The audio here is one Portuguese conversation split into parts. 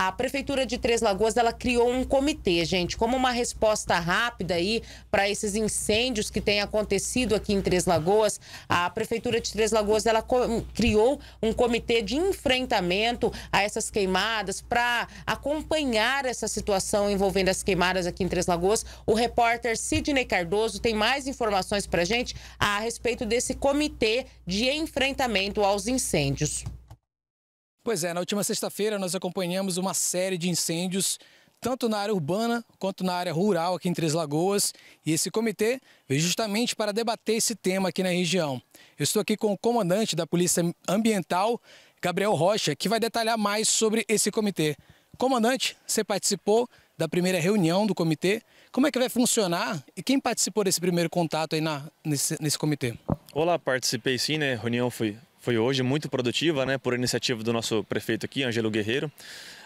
A Prefeitura de Três Lagoas, ela criou um comitê, gente, como uma resposta rápida aí para esses incêndios que têm acontecido aqui em Três Lagoas. A Prefeitura de Três Lagoas, ela criou um comitê de enfrentamento a essas queimadas para acompanhar essa situação envolvendo as queimadas aqui em Três Lagoas. O repórter Sidney Cardoso tem mais informações para gente a respeito desse comitê de enfrentamento aos incêndios. Pois é, na última sexta-feira nós acompanhamos uma série de incêndios tanto na área urbana quanto na área rural aqui em Três Lagoas. E esse comitê veio justamente para debater esse tema aqui na região. Eu estou aqui com o comandante da Polícia Ambiental, Gabriel Rocha, que vai detalhar mais sobre esse comitê. Comandante, você participou da primeira reunião do comitê. Como é que vai funcionar e quem participou desse primeiro contato aí na, nesse, nesse comitê? Olá, participei sim, né? A reunião foi foi hoje muito produtiva, né, por iniciativa do nosso prefeito aqui, Ângelo Guerreiro,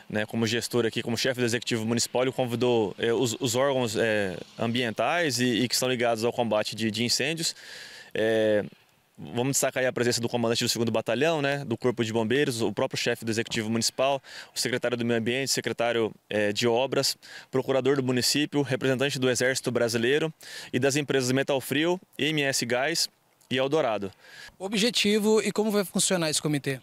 né, como gestor aqui, como chefe do executivo municipal, ele convidou é, os, os, órgãos é, ambientais e, e, que estão ligados ao combate de, de incêndios. É, vamos destacar a presença do comandante do 2 Batalhão, né, do Corpo de Bombeiros, o próprio chefe do Executivo Municipal, o secretário do Meio Ambiente, secretário é, de Obras, procurador do município, representante do Exército Brasileiro e das empresas Metal Frio, MS Gás, e Eldorado. Objetivo e como vai funcionar esse comitê?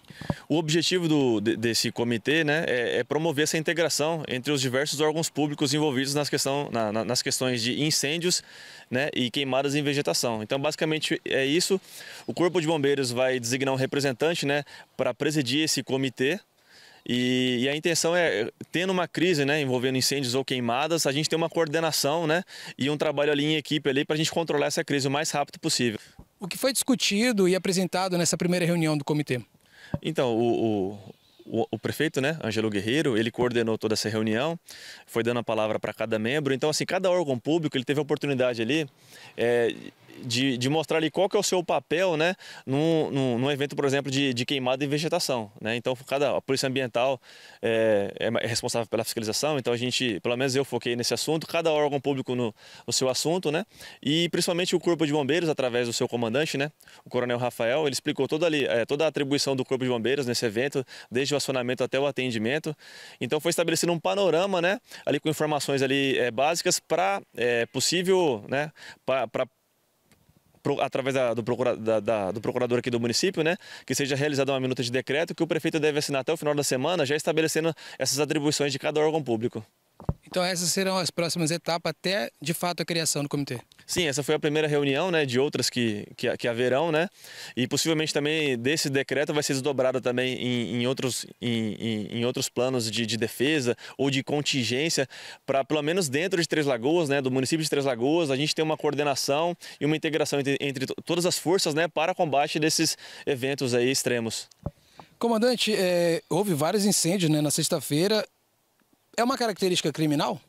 O objetivo do, desse comitê né, é, é, promover essa integração entre os diversos órgãos públicos envolvidos nas, questão, na, nas questões de incêndios né, e queimadas em vegetação. Então, basicamente é isso. O Corpo de Bombeiros vai designar um representante né, para presidir esse comitê e, a intenção é, tendo uma crise né, envolvendo incêndios ou queimadas, a gente ter uma coordenação né, e um trabalho ali em equipe para a gente controlar essa crise o mais rápido possível. O que foi discutido e apresentado nessa primeira reunião do comitê? Então, o, o o, prefeito, né, Angelo Guerreiro, ele coordenou toda essa reunião, foi dando a palavra para cada membro. Então, assim, cada órgão público ele teve a oportunidade ali é, de, de, mostrar ali qual que é o seu papel, né, num, num, num evento, por exemplo, de, de, queimada e vegetação, né, então cada a polícia ambiental eh, é, é, responsável pela fiscalização, então a gente, pelo menos eu foquei nesse assunto, cada órgão público no, no, seu assunto, né, e principalmente o Corpo de Bombeiros, através do seu comandante, né, o Coronel Rafael, ele explicou toda, ali, é, toda a atribuição do Corpo de Bombeiros nesse evento, desde o acionamento até o atendimento, então foi estabelecido um panorama, né, ali com informações ali eh, básicas para possível, né, para através da, do, procura, da, da, do, procurador aqui do município, né, que seja realizada uma minuta de decreto que o prefeito deve assinar até o final da semana, já estabelecendo essas atribuições de cada órgão público. Então essas serão as próximas etapas até, de fato, a criação do comitê. Sim, essa foi a primeira reunião, né, de outras que, que, que haverão, né, e possivelmente também desse decreto vai ser desdobrada também em, em outros, em, em, em, outros planos de, de defesa ou de contingência, para pelo menos dentro de Três Lagoas, né, do município de Três Lagoas, a gente tem uma coordenação e uma integração entre, entre todas as forças, né, para combate desses eventos aí extremos. Comandante, é, houve vários incêndios né, na sexta-feira é uma característica criminal?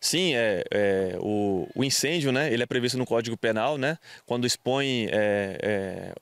Sim, é, é o, o, incêndio, né? Ele é previsto no Código Penal, né? Quando expõe é, é,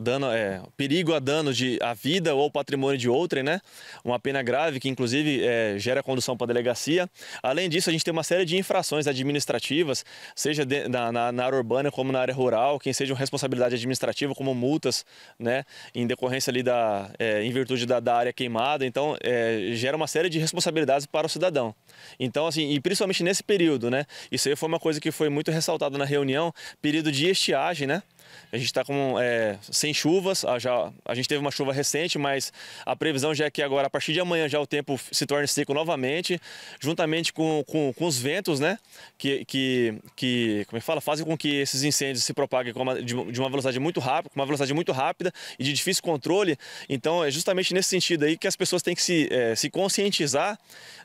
dano, é, perigo a dano de a vida ou patrimônio de outrem, né? Uma pena grave que inclusive é, gera condução para a delegacia. Além disso, a gente tem uma série de infrações administrativas, seja de, na, na, na, área urbana como na área rural, quem seja responsabilidade administrativa, como multas, né? Em decorrência ali da, é, em virtude da, da, área queimada, então é, gera uma série de responsabilidades para o cidadão. Então, assim, e principalmente nesse período, né? Isso aí foi uma coisa que foi muito ressaltada na reunião, período de estiagem, né? A gente está é, sem chuvas, a, ah, já, a gente teve uma chuva recente, mas a previsão já é que agora, a partir de amanhã, já o tempo se torne seco novamente, juntamente com, com, com os ventos, né? Que, que, que como é que fala, fazem com que esses incêndios se propaguem uma, de, de, uma velocidade muito rápida, com uma velocidade muito rápida e de difícil controle. Então, é justamente nesse sentido aí que as pessoas têm que se, é, se conscientizar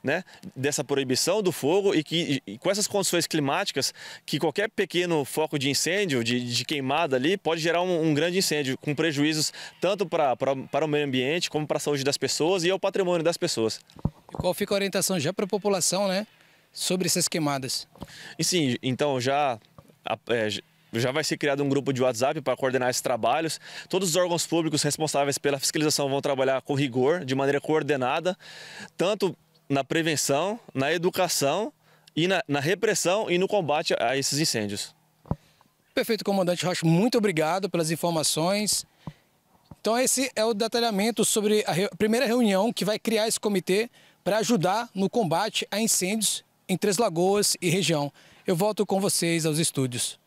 né, dessa proibição do fogo e que e, com essas condições climáticas, que qualquer pequeno foco de incêndio, de, de queimada, queimada ali pode gerar um, um grande incêndio, com prejuízos tanto para o meio ambiente, como para a saúde das pessoas e ao patrimônio das pessoas. E qual fica a orientação já para a população, né? Sobre essas queimadas. E sim, então já. É, já vai ser criado um grupo de WhatsApp para coordenar esses trabalhos. Todos os órgãos públicos responsáveis pela fiscalização vão trabalhar com rigor, de maneira coordenada, tanto na prevenção, na educação e na, na repressão e no combate a esses incêndios. Perfeito, comandante Rocha, muito obrigado pelas informações. Então esse é o detalhamento sobre a, primeira reunião que vai criar esse comitê para ajudar no combate a incêndios em Três Lagoas e região. Eu volto com vocês aos estúdios.